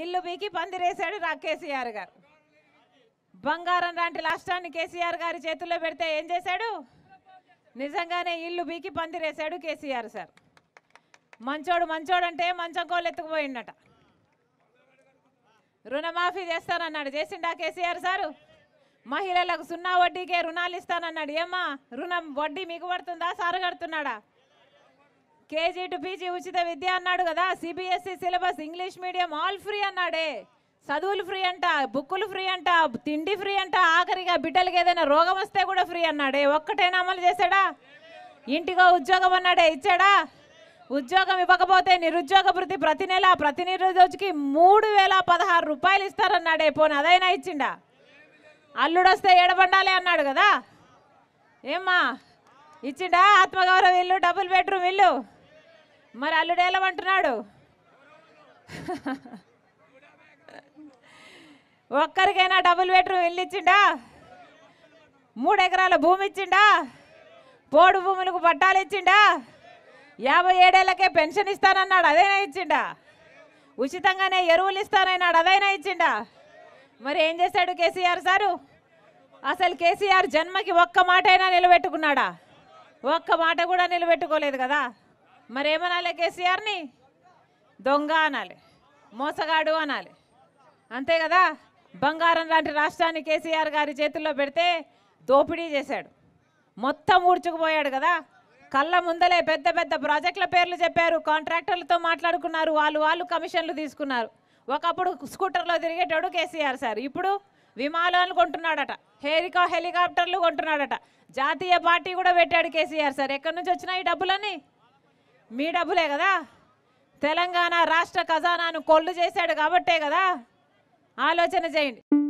ఇల్లు బీకి పందిరేశాడు రా కేసీఆర్ గారు బంగారం లాంటి రాష్ట్రాన్ని కేసీఆర్ గారి చేతుల్లో పెడితే ఏం చేశాడు నిజంగానే ఇల్లు బీకి పందిరేశాడు కేసీఆర్ సార్ మంచోడు మంచోడు అంటే మంచం కోళ్ళు ఎత్తుకుపోయిండట రుణమాఫీ చేస్తానన్నాడు చేసిండా కేసీఆర్ సారు మహిళలకు సున్నా వడ్డీకే రుణాలు ఇస్తానన్నాడు ఏమ్మా రుణం వడ్డీ మీకు పడుతుందా సారు కడుతున్నాడా కేజీ టు పీజీ ఉచిత విద్య అన్నాడు కదా CBSE e syllabus English medium all free అన్నాడే చదువులు ఫ్రీ అంట బుక్కులు ఫ్రీ అంట తిండి ఫ్రీ అంట ఆఖరిగా బిడ్డలకి ఏదైనా రోగం వస్తే కూడా ఫ్రీ అన్నాడే ఒక్కటైనా అమలు చేశాడా ఇంటికో ఉద్యోగం అన్నాడే ఇచ్చాడా ఉద్యోగం ఇవ్వకపోతే నిరుద్యోగ వృత్తి ప్రతి నెల ప్రతి నిరుద్యోగికి మూడు వేల పదహారు రూపాయలు ఇస్తారన్నాడే పోనీ అదైనా ఇచ్చిండా అల్లుడొస్తే ఏడబండాలి అన్నాడు కదా ఏమ్మా ఇచ్చిండా ఆత్మగౌరవం ఇల్లు డబుల్ బెడ్రూమ్ ఇల్లు మరి అల్లుడు వెళ్ళమంటున్నాడు ఒక్కరికైనా డబుల్ బెడ్రూమ్ ఇల్లు ఇచ్చిండా మూడు ఎకరాల భూమి ఇచ్చిండా పోడు భూములకు పట్టాలు ఇచ్చిండా యాభై ఏడేళ్ళకే పెన్షన్ ఇస్తానన్నాడు అదైనా ఇచ్చిండా ఉచితంగానే ఎరువులు ఇస్తానన్నాడు అదైనా ఇచ్చిండా మరి ఏం చేశాడు కేసీఆర్ సారు అసలు కేసీఆర్ జన్మకి ఒక్క మాటైనా నిలబెట్టుకున్నాడా ఒక్క మాట కూడా నిలబెట్టుకోలేదు కదా మరి ఏమనాలి కేసీఆర్ని దొంగ అనాలి మోసగాడు అనాలి అంతే కదా బంగారం లాంటి రాష్ట్రాన్ని కేసీఆర్ గారి చేతుల్లో పెడితే దోపిడీ చేశాడు మొత్తం ఊడ్చుకుపోయాడు కదా కళ్ళ ముందలే పెద్ద పెద్ద ప్రాజెక్టుల పేర్లు చెప్పారు కాంట్రాక్టర్లతో మాట్లాడుకున్నారు వాళ్ళు వాళ్ళు కమిషన్లు తీసుకున్నారు ఒకప్పుడు స్కూటర్లో తిరిగేటోడు కేసీఆర్ సార్ ఇప్పుడు విమానాలు కొంటున్నాడట హెలికా హెలికాప్టర్లు కొంటున్నాడట జాతీయ పార్టీ కూడా పెట్టాడు కేసీఆర్ సార్ ఎక్కడి నుంచి వచ్చినా ఈ డబ్బులన్నీ మీ డబ్బులే కదా తెలంగాణ రాష్ట్ర ఖజానాను కొల్లు చేశాడు కాబట్టే కదా ఆలోచన చేయండి